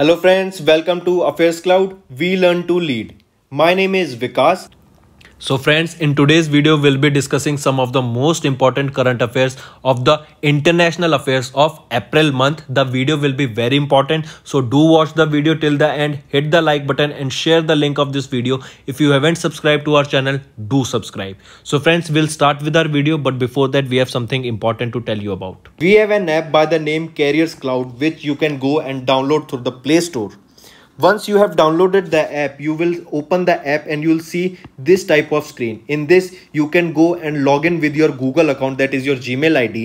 Hello friends, welcome to Affairs Cloud. We learn to lead. My name is Vikas. So friends, in today's video, we'll be discussing some of the most important current affairs of the international affairs of April month. The video will be very important. So do watch the video till the end, hit the like button and share the link of this video. If you haven't subscribed to our channel, do subscribe. So friends, we'll start with our video. But before that, we have something important to tell you about. We have an app by the name Carriers Cloud, which you can go and download through the Play Store once you have downloaded the app you will open the app and you'll see this type of screen in this you can go and log in with your google account that is your gmail id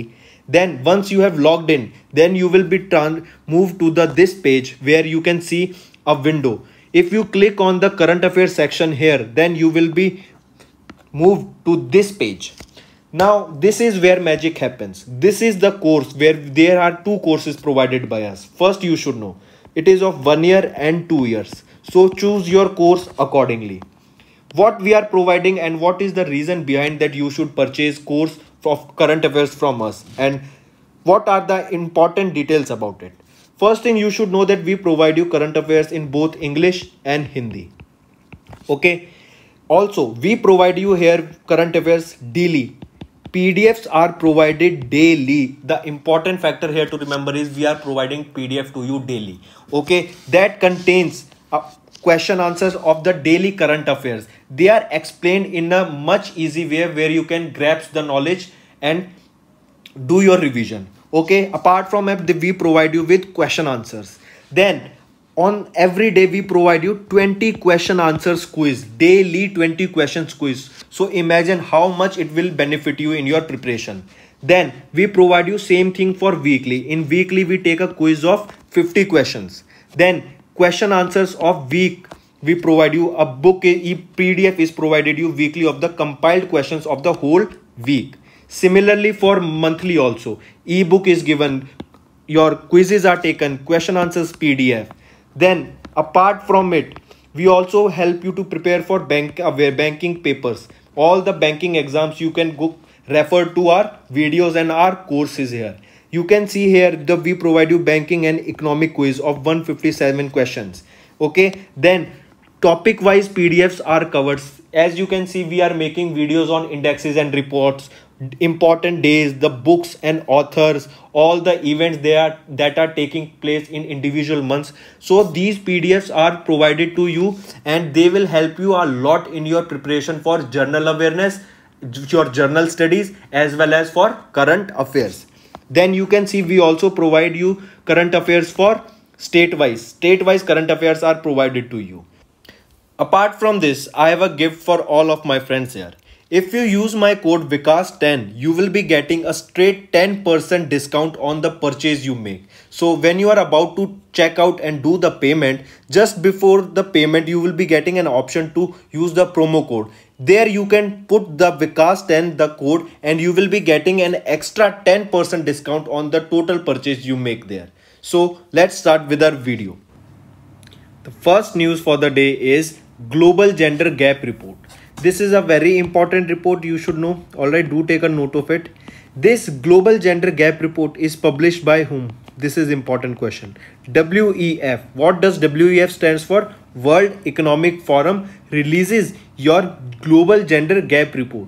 then once you have logged in then you will be moved to the this page where you can see a window if you click on the current affairs section here then you will be moved to this page now this is where magic happens this is the course where there are two courses provided by us first you should know it is of one year and two years so choose your course accordingly what we are providing and what is the reason behind that you should purchase course of current affairs from us and what are the important details about it first thing you should know that we provide you current affairs in both english and hindi okay also we provide you here current affairs daily PDFs are provided daily. The important factor here to remember is we are providing PDF to you daily. Okay, that contains uh, question answers of the daily current affairs. They are explained in a much easy way where you can grasp the knowledge and do your revision. Okay, apart from that, we provide you with question answers. Then on every day we provide you 20 question answers quiz daily 20 questions quiz so imagine how much it will benefit you in your preparation then we provide you same thing for weekly in weekly we take a quiz of 50 questions then question answers of week we provide you a book a pdf is provided you weekly of the compiled questions of the whole week similarly for monthly also ebook is given your quizzes are taken question answers pdf then apart from it, we also help you to prepare for bank aware uh, banking papers. All the banking exams you can go refer to our videos and our courses here. You can see here that we provide you banking and economic quiz of 157 questions. Okay, then topic wise PDFs are covered. As you can see, we are making videos on indexes and reports important days the books and authors all the events they are that are taking place in individual months so these pdfs are provided to you and they will help you a lot in your preparation for journal awareness your journal studies as well as for current affairs then you can see we also provide you current affairs for state wise state wise current affairs are provided to you apart from this i have a gift for all of my friends here if you use my code VICAS10, you will be getting a straight 10% discount on the purchase you make. So when you are about to check out and do the payment, just before the payment, you will be getting an option to use the promo code. There you can put the VICAS10, the code, and you will be getting an extra 10% discount on the total purchase you make there. So let's start with our video. The first news for the day is Global Gender Gap Report this is a very important report you should know all right do take a note of it this global gender gap report is published by whom this is important question wef what does wef stands for world economic forum releases your global gender gap report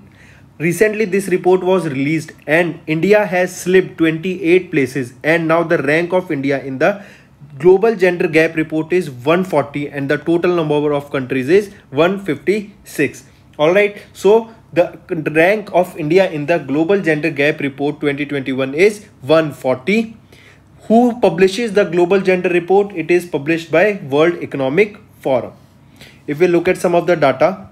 recently this report was released and india has slipped 28 places and now the rank of india in the global gender gap report is 140 and the total number of countries is 156 Alright, so the rank of India in the Global Gender Gap Report 2021 is 140. Who publishes the Global Gender Report? It is published by World Economic Forum. If we look at some of the data,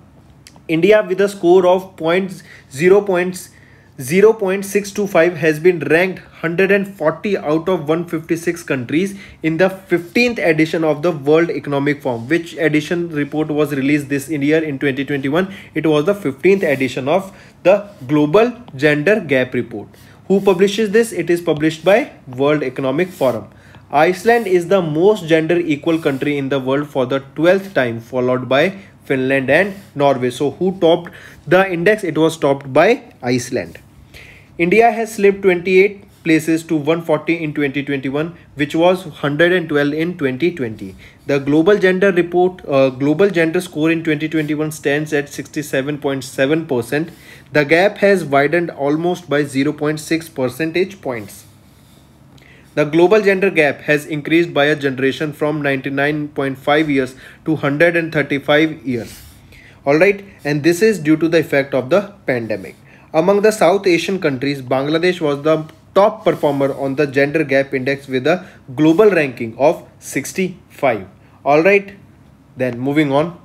India with a score of points, 0 points 0.625 has been ranked 140 out of 156 countries in the 15th edition of the World Economic Forum which edition report was released this year in 2021 it was the 15th edition of the Global Gender Gap report who publishes this it is published by World Economic Forum Iceland is the most gender equal country in the world for the 12th time followed by Finland and Norway so who topped the index it was topped by Iceland India has slipped 28 places to 140 in 2021 which was 112 in 2020 the global gender report uh, global gender score in 2021 stands at 67.7 percent the gap has widened almost by 0.6 percentage points the global gender gap has increased by a generation from 99.5 years to 135 years all right and this is due to the effect of the pandemic among the South Asian countries, Bangladesh was the top performer on the gender gap index with a global ranking of 65. Alright, then moving on.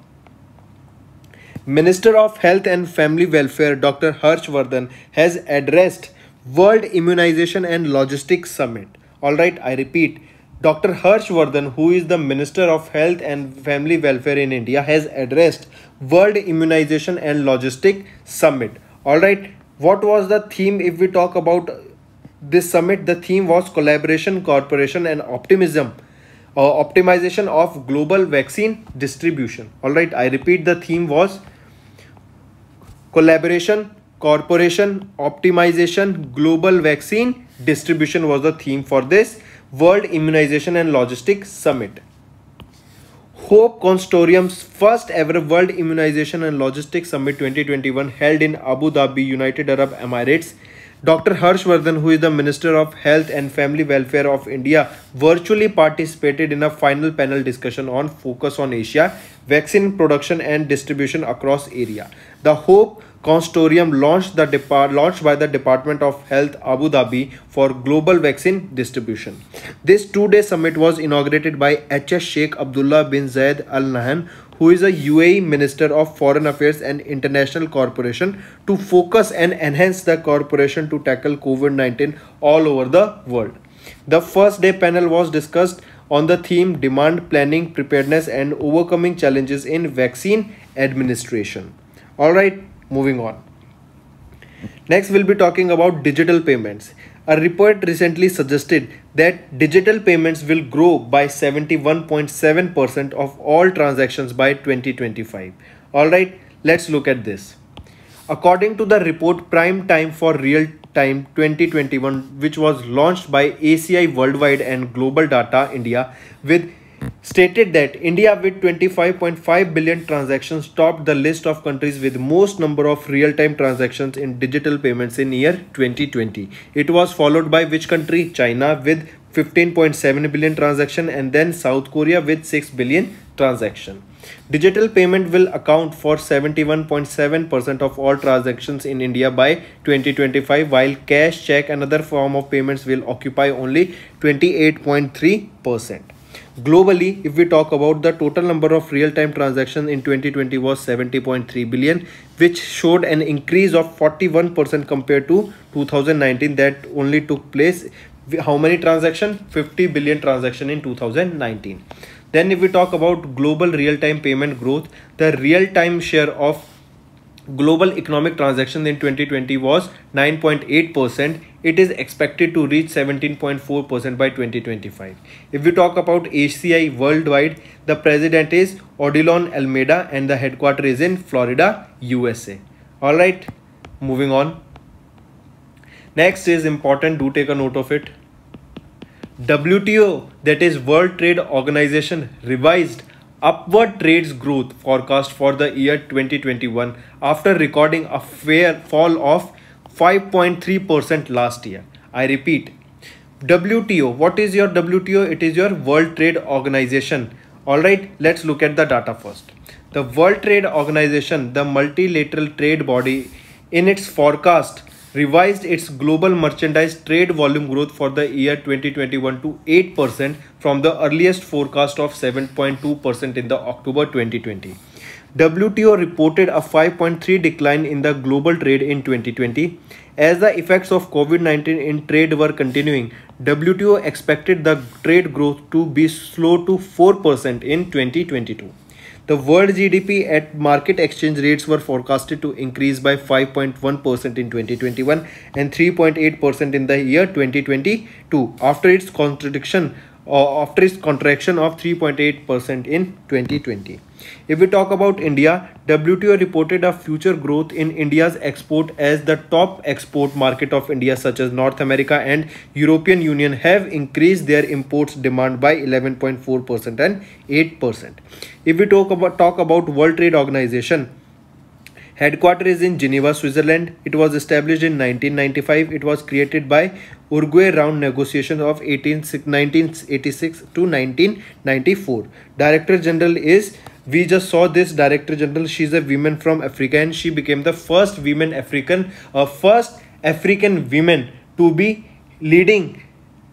Minister of Health and Family Welfare Dr. Harshvardhan has addressed World Immunization and Logistics Summit. Alright, I repeat, Dr. Harshvardhan, who is the Minister of Health and Family Welfare in India, has addressed World Immunization and Logistics Summit. All right, what was the theme if we talk about this summit the theme was collaboration cooperation and optimism or uh, optimization of global vaccine distribution all right i repeat the theme was collaboration corporation optimization global vaccine distribution was the theme for this world immunization and logistics summit Hope Consortium's first ever World Immunization and Logistics Summit 2021 held in Abu Dhabi, United Arab Emirates. Dr. Harshvardhan, who is the Minister of Health and Family Welfare of India, virtually participated in a final panel discussion on focus on Asia, vaccine production and distribution across area. The Hope consortium launched, the depart- launched by the Department of Health Abu Dhabi for global vaccine distribution. This two-day summit was inaugurated by HS Sheikh Abdullah bin Zayed Al Nahyan, who is a UAE Minister of Foreign Affairs and International Corporation, to focus and enhance the corporation to tackle COVID-19 all over the world. The first day panel was discussed on the theme demand planning preparedness and overcoming challenges in vaccine administration. All right, moving on next we'll be talking about digital payments a report recently suggested that digital payments will grow by 71.7% of all transactions by 2025 all right let's look at this according to the report prime time for real time 2021 which was launched by ACI worldwide and global data India with stated that India with 25.5 billion transactions topped the list of countries with most number of real-time transactions in digital payments in year 2020. It was followed by which country? China with 15.7 billion transaction and then South Korea with 6 billion transaction. Digital payment will account for 71.7% of all transactions in India by 2025 while cash, check and other form of payments will occupy only 28.3%. Globally, if we talk about the total number of real-time transactions in 2020 was 70.3 billion, which showed an increase of 41% compared to 2019 that only took place. How many transaction? 50 billion transaction in 2019. Then if we talk about global real-time payment growth, the real-time share of global economic transactions in 2020 was 9.8%. It is expected to reach 17.4% by 2025. If we talk about HCI worldwide, the president is Odilon Almeida and the headquarter is in Florida, USA. Alright, moving on. Next is important, do take a note of it. WTO, that is World Trade Organization, revised upward trades growth forecast for the year 2021 after recording a fair fall of 5.3% last year. I repeat, WTO, what is your WTO? It is your World Trade Organization. Alright, let's look at the data first. The World Trade Organization, the multilateral trade body, in its forecast revised its global merchandise trade volume growth for the year 2021 to 8% from the earliest forecast of 7.2% in the October 2020. WTO reported a 5.3 decline in the global trade in 2020. As the effects of COVID-19 in trade were continuing, WTO expected the trade growth to be slow to 4% in 2022. The world GDP at market exchange rates were forecasted to increase by 5.1% in 2021 and 3.8% in the year 2022 after its contradiction or uh, after its contraction of 3.8% in 2020. If we talk about India, WTO reported a future growth in India's export as the top export market of India such as North America and European Union have increased their imports demand by 11.4% and 8%. If we talk about, talk about World Trade Organization, headquarters is in Geneva, Switzerland. It was established in 1995. It was created by Uruguay round negotiations of 18, 1986 to 1994. Director General is we just saw this director general she's a woman from africa and she became the first woman african uh, first african woman to be leading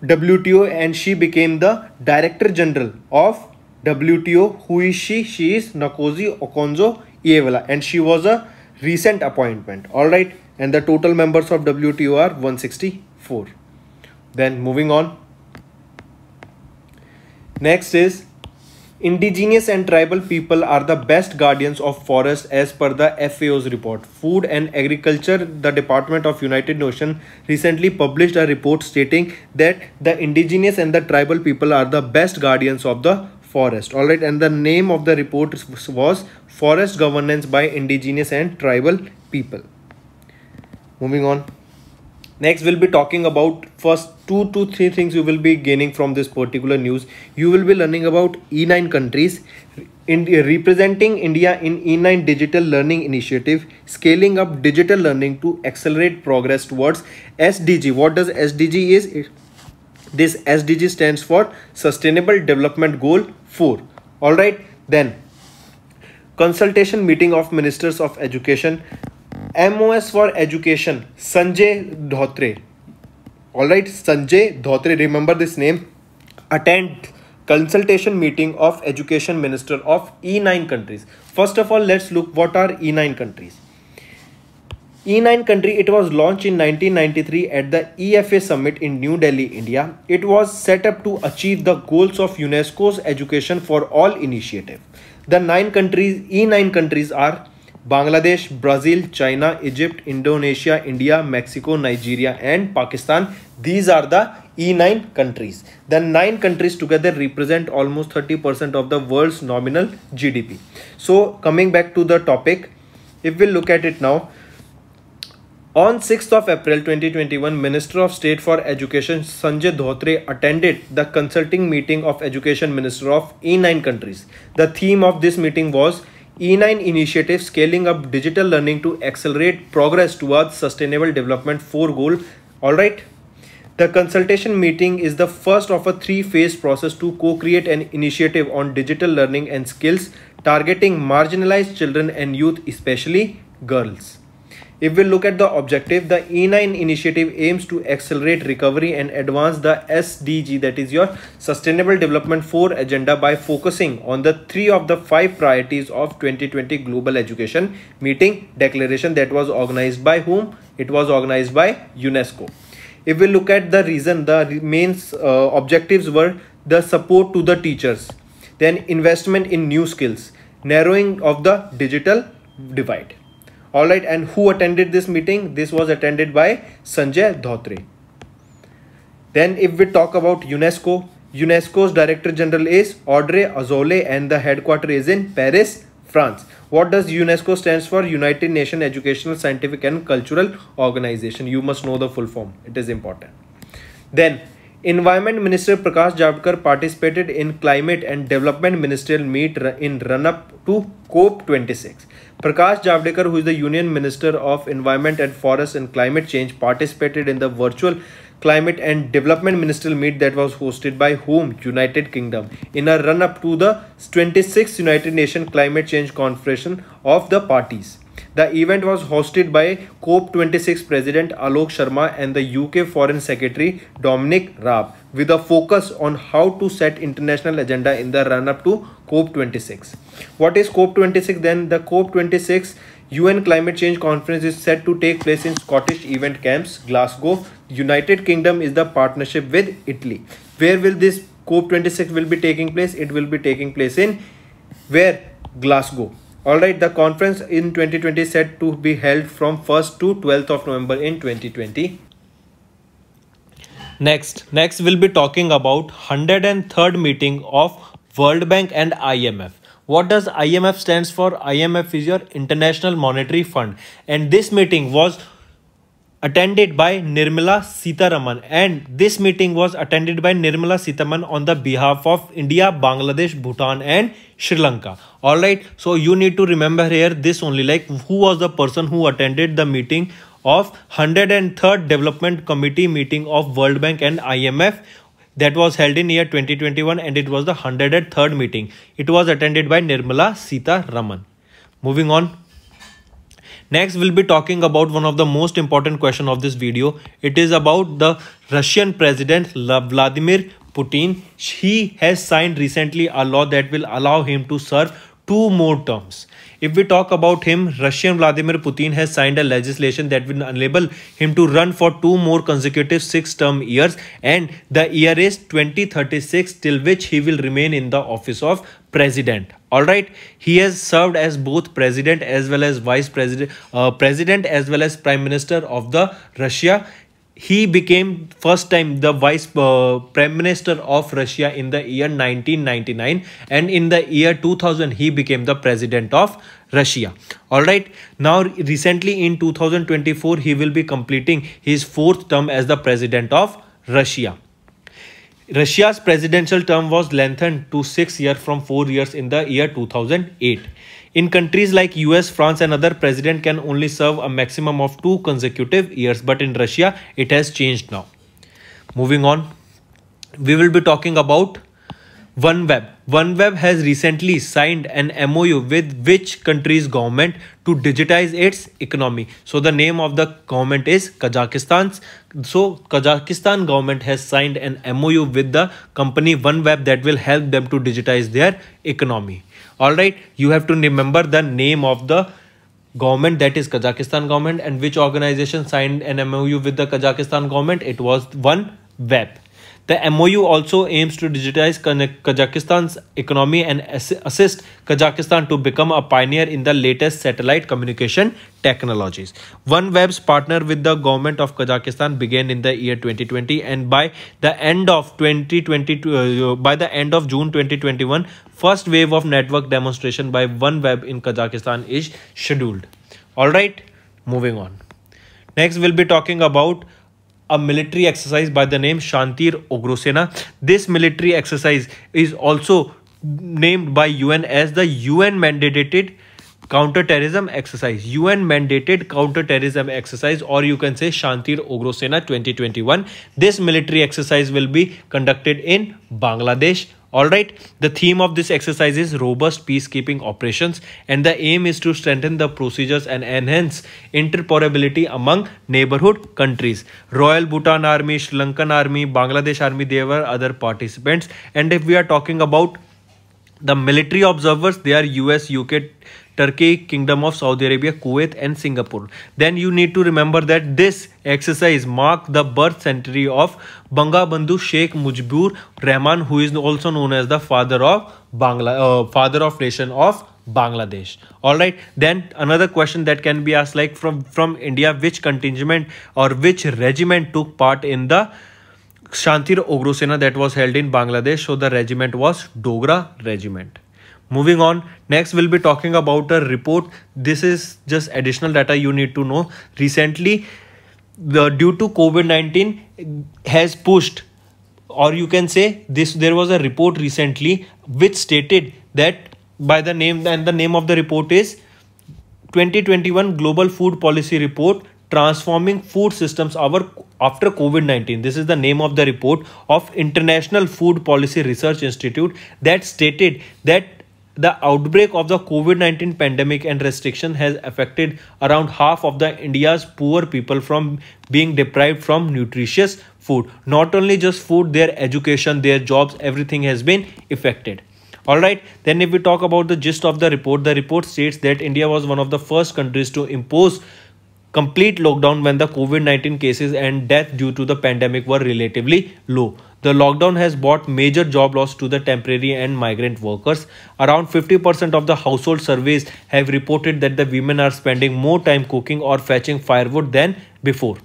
wto and she became the director general of WTO. Who is she? She is Nakozi Okonjo Iweala and she was a recent appointment. All right. And the total members of WTO are 164. Then moving on. Next is indigenous and tribal people are the best guardians of forests as per the FAO's report. Food and Agriculture, the Department of United Nations recently published a report stating that the indigenous and the tribal people are the best guardians of the forest all right and the name of the report was forest governance by indigenous and tribal people moving on next we'll be talking about first two to three things you will be gaining from this particular news you will be learning about e9 countries in representing india in e9 digital learning initiative scaling up digital learning to accelerate progress towards sdg what does sdg is this SDG stands for Sustainable Development Goal 4. Alright, then consultation meeting of ministers of education MOS for education Sanjay Dhatre. Alright, Sanjay Dhatre, remember this name. Attend consultation meeting of education minister of E9 countries. First of all, let's look what are E9 countries. E9 country, it was launched in 1993 at the EFA summit in New Delhi, India. It was set up to achieve the goals of UNESCO's Education for All initiative. The nine countries, E9 countries are Bangladesh, Brazil, China, Egypt, Indonesia, India, Mexico, Nigeria and Pakistan. These are the E9 countries. The nine countries together represent almost 30% of the world's nominal GDP. So coming back to the topic, if we look at it now, on 6th of April 2021, Minister of State for Education Sanjay Dhotre attended the consulting meeting of Education Minister of E9 countries. The theme of this meeting was E9 initiative scaling up digital learning to accelerate progress towards sustainable development 4 goal. All right. The consultation meeting is the first of a three-phase process to co-create an initiative on digital learning and skills targeting marginalized children and youth especially girls. If we look at the objective, the E9 initiative aims to accelerate recovery and advance the SDG that is your Sustainable Development 4 agenda by focusing on the three of the five priorities of 2020 Global Education Meeting Declaration that was organized by whom? It was organized by UNESCO. If we look at the reason, the main uh, objectives were the support to the teachers, then investment in new skills, narrowing of the digital divide all right and who attended this meeting this was attended by sanjay dhotre then if we talk about unesco unesco's director general is audrey azoulay and the headquarters is in paris france what does unesco stands for united Nations educational scientific and cultural organization you must know the full form it is important then environment minister prakash javadkar participated in climate and development ministerial meet in run up to cop 26 Prakash Javdekar, who is the Union Minister of Environment and Forests and Climate Change, participated in the virtual Climate and Development Ministerial Meet that was hosted by whom? United Kingdom in a run up to the 26th United Nations Climate Change Conference of the parties. The event was hosted by COP26 President Alok Sharma and the UK Foreign Secretary Dominic Raab with a focus on how to set international agenda in the run-up to COP26. What is COP26 then? The COP26 UN Climate Change Conference is set to take place in Scottish event camps, Glasgow. United Kingdom is the partnership with Italy. Where will this COP26 will be taking place? It will be taking place in where? Glasgow. Alright, the conference in 2020 said to be held from 1st to 12th of November in 2020. Next, next we'll be talking about 103rd meeting of World Bank and IMF. What does IMF stands for? IMF is your International Monetary Fund and this meeting was attended by Nirmala Sitaraman and this meeting was attended by Nirmala Sitaraman on the behalf of India, Bangladesh, Bhutan and Sri Lanka. Alright, so you need to remember here this only like who was the person who attended the meeting of 103rd Development Committee meeting of World Bank and IMF that was held in year 2021 and it was the 103rd meeting. It was attended by Nirmala Sita Raman. Moving on Next, we'll be talking about one of the most important question of this video. It is about the Russian President Vladimir Putin. He has signed recently a law that will allow him to serve two more terms. If we talk about him, Russian Vladimir Putin has signed a legislation that will enable him to run for two more consecutive six-term years and the year is 2036 till which he will remain in the office of president all right he has served as both president as well as vice president uh, president as well as prime minister of the russia he became first time the vice uh, prime minister of russia in the year 1999 and in the year 2000 he became the president of russia all right now recently in 2024 he will be completing his fourth term as the president of russia Russia's presidential term was lengthened to 6 years from 4 years in the year 2008. In countries like US, France and other president can only serve a maximum of 2 consecutive years but in Russia it has changed now. Moving on, we will be talking about OneWeb. OneWeb has recently signed an MOU with which country's government to digitize its economy. So the name of the government is Kazakhstan's. So Kazakhstan government has signed an MOU with the company OneWeb that will help them to digitize their economy. All right, you have to remember the name of the government that is Kazakhstan government and which organization signed an MOU with the Kazakhstan government. It was OneWeb. The MOU also aims to digitize Kazakhstan's economy and assist Kazakhstan to become a pioneer in the latest satellite communication technologies. OneWeb's partner with the government of Kazakhstan began in the year 2020 and by the end of 2022 uh, by the end of June 2021 first wave of network demonstration by OneWeb in Kazakhstan is scheduled. All right, moving on. Next we'll be talking about a military exercise by the name Shantir Ogrosena. This military exercise is also named by UN as the UN mandated counterterrorism exercise un mandated counterterrorism exercise or you can say shantir ogrosena 2021 this military exercise will be conducted in bangladesh Alright, the theme of this exercise is robust peacekeeping operations and the aim is to strengthen the procedures and enhance interoperability among neighborhood countries. Royal Bhutan Army, Sri Lankan Army, Bangladesh Army, they were other participants. And if we are talking about the military observers, they are US, UK, Turkey, Kingdom of Saudi Arabia, Kuwait and Singapore. Then you need to remember that this exercise marked the birth century of Bangabandhu Sheikh Mujibur Rahman who is also known as the father of Bangla, uh, father of nation of Bangladesh. All right. Then another question that can be asked like from, from India, which contingent or which regiment took part in the Shantir Ogrosena that was held in Bangladesh. So the regiment was Dogra regiment moving on next we'll be talking about a report this is just additional data you need to know recently the due to covid-19 has pushed or you can say this there was a report recently which stated that by the name and the name of the report is 2021 global food policy report transforming food systems our after covid-19 this is the name of the report of international food policy research institute that stated that the outbreak of the COVID-19 pandemic and restriction has affected around half of the India's poor people from being deprived from nutritious food. Not only just food, their education, their jobs, everything has been affected. All right, then if we talk about the gist of the report, the report states that India was one of the first countries to impose complete lockdown when the COVID-19 cases and death due to the pandemic were relatively low. The lockdown has brought major job loss to the temporary and migrant workers. Around 50% of the household surveys have reported that the women are spending more time cooking or fetching firewood than before.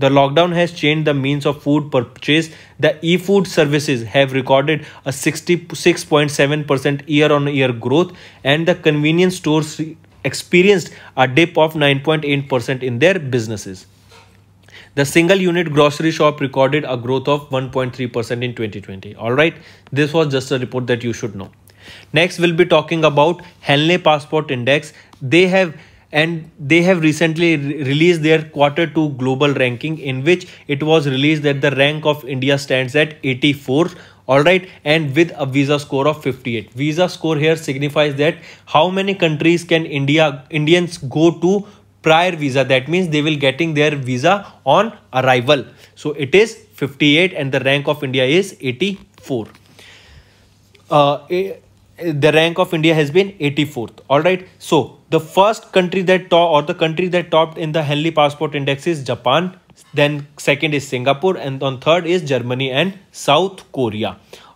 The lockdown has changed the means of food purchase. The e-food services have recorded a 66.7% year-on-year growth and the convenience stores experienced a dip of 9.8% in their businesses. The single unit grocery shop recorded a growth of 1.3% in 2020. All right, this was just a report that you should know. Next, we'll be talking about Henley Passport Index. They have and they have recently re released their quarter 2 global ranking in which it was released that the rank of India stands at 84 all right and with a visa score of 58 visa score here signifies that how many countries can india indians go to prior visa that means they will getting their visa on arrival so it is 58 and the rank of india is 84 uh, eh, the rank of india has been 84th all right so the first country that top or the country that topped in the henley passport index is japan then second is singapore and on third is germany and south korea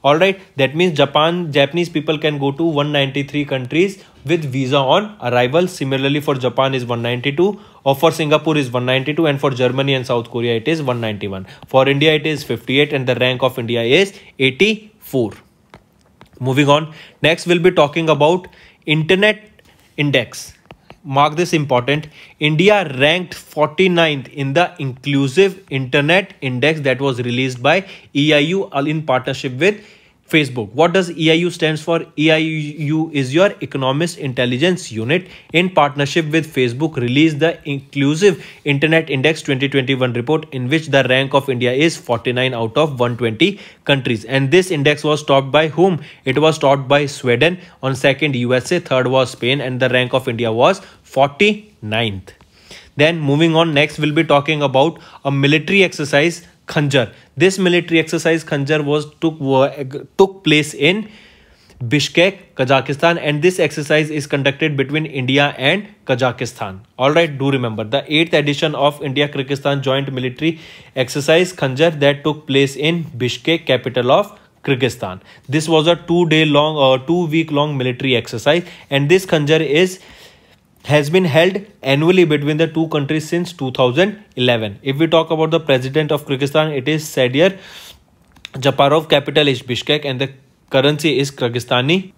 all right that means japan japanese people can go to 193 countries with visa on arrival. Similarly for Japan is 192 or for Singapore is 192 and for Germany and South Korea it is 191. For India it is 58 and the rank of India is 84. Moving on, next we'll be talking about internet index. Mark this important. India ranked 49th in the inclusive internet index that was released by EIU in partnership with Facebook. What does EIU stands for? EIU is your Economist Intelligence Unit in partnership with Facebook released the Inclusive Internet Index 2021 report in which the rank of India is 49 out of 120 countries. And this index was topped by whom? It was topped by Sweden on second USA, third was Spain and the rank of India was 49th. Then moving on next we'll be talking about a military exercise Khanjar. This military exercise Khanjar was took took place in Bishkek, Kazakhstan, and this exercise is conducted between India and Kazakhstan. All right, do remember the eighth edition of India-Kyrgyzstan joint military exercise Khanjar that took place in Bishkek, capital of Kyrgyzstan. This was a two-day long or two-week long military exercise, and this Khanjar is has been held annually between the two countries since 2011. If we talk about the president of Kyrgyzstan, it is Sadir Japarov. Capital is Bishkek and the currency is Kyrgyzstani.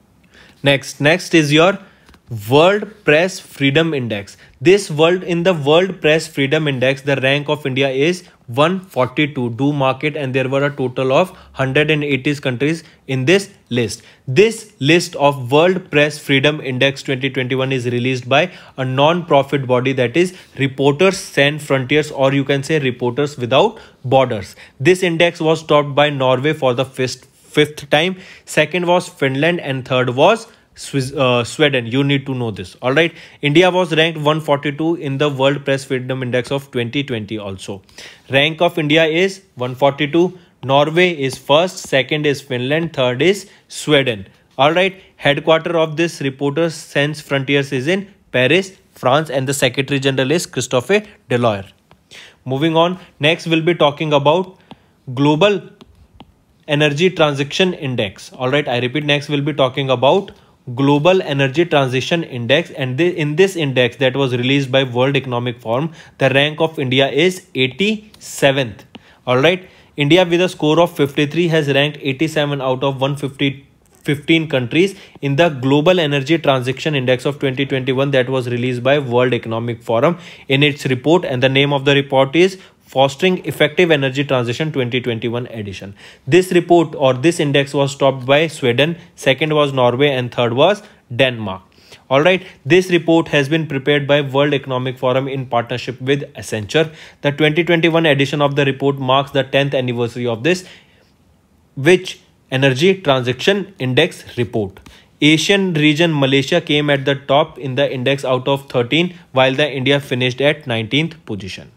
Next, next is your World Press Freedom Index. This world in the World Press Freedom Index, the rank of India is 142 do market and there were a total of 180 countries in this list this list of world press freedom index 2021 is released by a non-profit body that is reporters sans frontiers or you can say reporters without borders this index was topped by norway for the fifth, fifth time second was finland and third was Swiss, uh, Sweden. You need to know this. All right. India was ranked 142 in the World Press Freedom Index of 2020 also. Rank of India is 142. Norway is first, second is Finland, third is Sweden. All right. Headquarter of this Reporters Sans Frontiers is in Paris, France and the Secretary General is Christophe Deloyer. Moving on, next we'll be talking about Global Energy Transition Index. All right, I repeat, next we'll be talking about global energy transition index and the, in this index that was released by world economic forum the rank of india is 87th all right india with a score of 53 has ranked 87 out of 150 15 countries in the global energy transition index of 2021 that was released by world economic forum in its report and the name of the report is Fostering Effective Energy Transition 2021 edition. This report or this index was topped by Sweden, second was Norway and third was Denmark. All right, this report has been prepared by World Economic Forum in partnership with Accenture. The 2021 edition of the report marks the 10th anniversary of this which energy transition index report. Asian region Malaysia came at the top in the index out of 13 while the India finished at 19th position.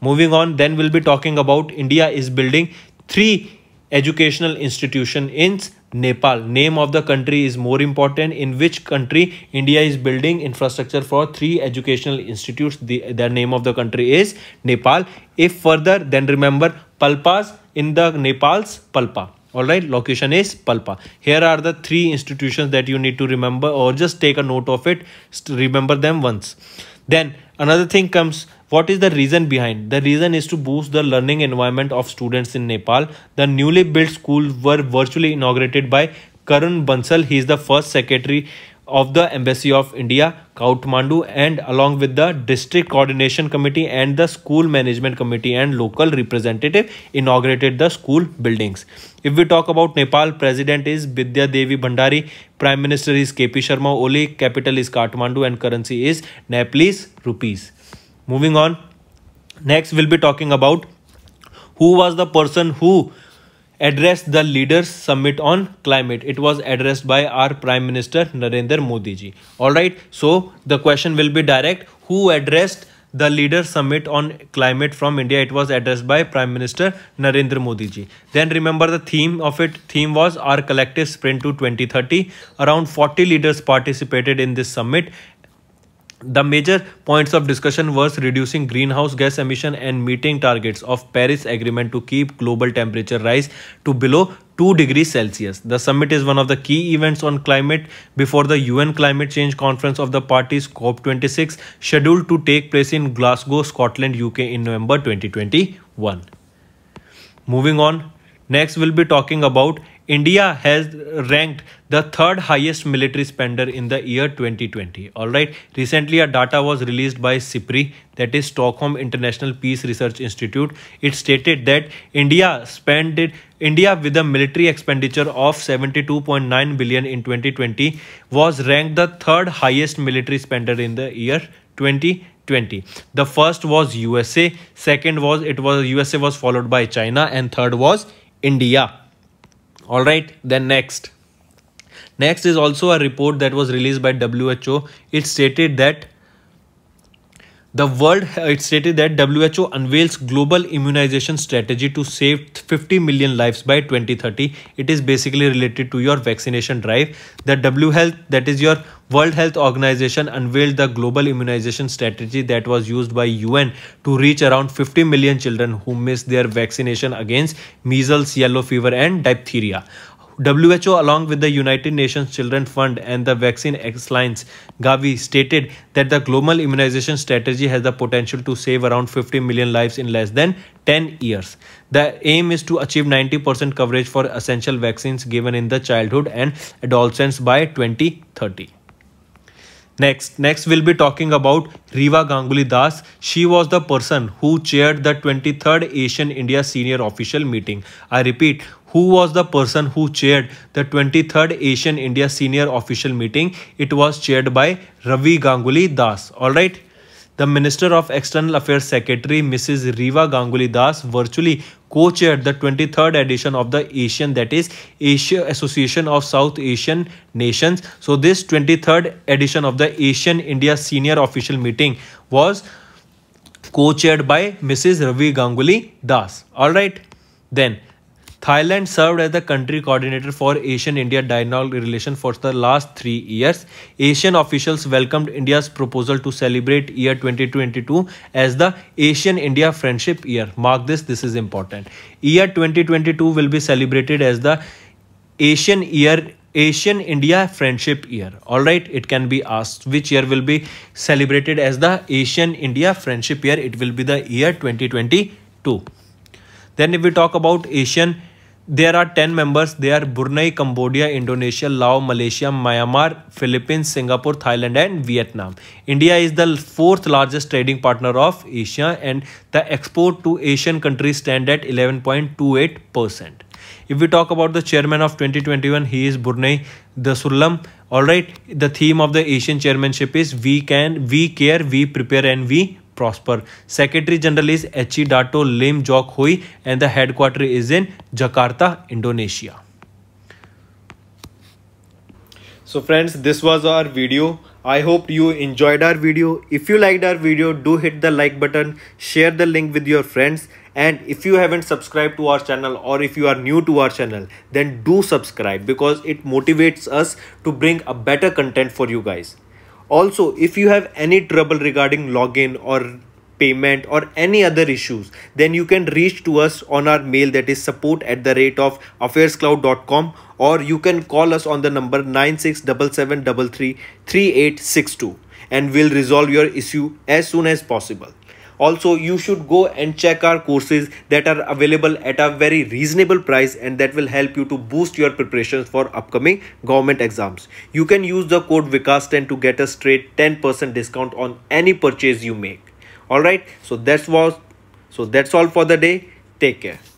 Moving on, then we'll be talking about India is building three educational institution in Nepal. Name of the country is more important. In which country India is building infrastructure for three educational institutes. The, the name of the country is Nepal. If further, then remember Palpas in the Nepal's Palpa. Alright, location is Palpa. Here are the three institutions that you need to remember or just take a note of it. Remember them once. Then another thing comes what is the reason behind? The reason is to boost the learning environment of students in Nepal. The newly built schools were virtually inaugurated by Karan Bansal. He is the first secretary of the Embassy of India, Kathmandu, and along with the District Coordination Committee and the School Management Committee and local representative, inaugurated the school buildings. If we talk about Nepal, President is Bidya Devi Bhandari, Prime Minister is KP Sharma Oli, capital is Kathmandu, and currency is Nepalese rupees moving on next we'll be talking about who was the person who addressed the leaders summit on climate it was addressed by our prime minister narendra modi ji all right so the question will be direct who addressed the leader summit on climate from india it was addressed by prime minister narendra modi ji then remember the theme of it theme was our collective sprint to 2030 around 40 leaders participated in this summit the major points of discussion was reducing greenhouse gas emission and meeting targets of Paris Agreement to keep global temperature rise to below 2 degrees Celsius. The summit is one of the key events on climate before the UN Climate Change Conference of the Parties COP26 scheduled to take place in Glasgow, Scotland, UK in November 2021. Moving on, next we'll be talking about India has ranked the third highest military spender in the year 2020. All right. Recently, a data was released by CIPRI, that is Stockholm International Peace Research Institute. It stated that India spent India with a military expenditure of 72.9 billion in 2020 was ranked the third highest military spender in the year 2020. 20 the first was usa second was it was usa was followed by china and third was india all right then next Next is also a report that was released by WHO. It stated that the world it stated that WHO unveils global immunization strategy to save 50 million lives by 2030. It is basically related to your vaccination drive. The W Health, that is your World Health Organization, unveiled the global immunization strategy that was used by UN to reach around 50 million children who missed their vaccination against measles, yellow fever, and diphtheria. WHO, along with the United Nations Children Fund and the Vaccine Alliance Gavi, stated that the global immunization strategy has the potential to save around 50 million lives in less than 10 years. The aim is to achieve 90% coverage for essential vaccines given in the childhood and adolescents by 2030. Next, next we'll be talking about Riva Ganguly Das. She was the person who chaired the 23rd Asian India Senior Official Meeting. I repeat, who was the person who chaired the 23rd Asian India Senior Official Meeting. It was chaired by Ravi Ganguly Das. All right. The Minister of External Affairs Secretary Mrs. Riva Ganguly Das virtually co-chaired the 23rd edition of the Asian that is Asia Association of South Asian Nations. So this 23rd edition of the Asian India Senior Official Meeting was co-chaired by Mrs. Ravi Ganguly Das. All right. Then Thailand served as the country coordinator for Asian-India dialogue relation for the last three years. Asian officials welcomed India's proposal to celebrate year 2022 as the Asian-India Friendship Year. Mark this, this is important. Year 2022 will be celebrated as the Asian Year Asian India Friendship Year. All right, it can be asked which year will be celebrated as the Asian India Friendship Year. It will be the year 2022. Then if we talk about Asian there are 10 members. They are Brunei, Cambodia, Indonesia, Laos, Malaysia, Myanmar, Philippines, Singapore, Thailand and Vietnam. India is the fourth largest trading partner of Asia and the export to Asian countries stand at 11.28%. If we talk about the chairman of 2021, he is Brunei the Sulam. Alright, the theme of the Asian chairmanship is we can, we care, we prepare and we prosper. Secretary General is Dato Lim Jok Hui and the headquarter is in Jakarta, Indonesia. So friends, this was our video. I hope you enjoyed our video. If you liked our video, do hit the like button, share the link with your friends. And if you haven't subscribed to our channel or if you are new to our channel, then do subscribe because it motivates us to bring a better content for you guys. Also, if you have any trouble regarding login or payment or any other issues then you can reach to us on our mail that is support at the rate of affairscloud.com or you can call us on the number 9677333862 and we'll resolve your issue as soon as possible also you should go and check our courses that are available at a very reasonable price and that will help you to boost your preparations for upcoming government exams you can use the code vikas10 to get a straight 10% discount on any purchase you make all right so that's was so that's all for the day take care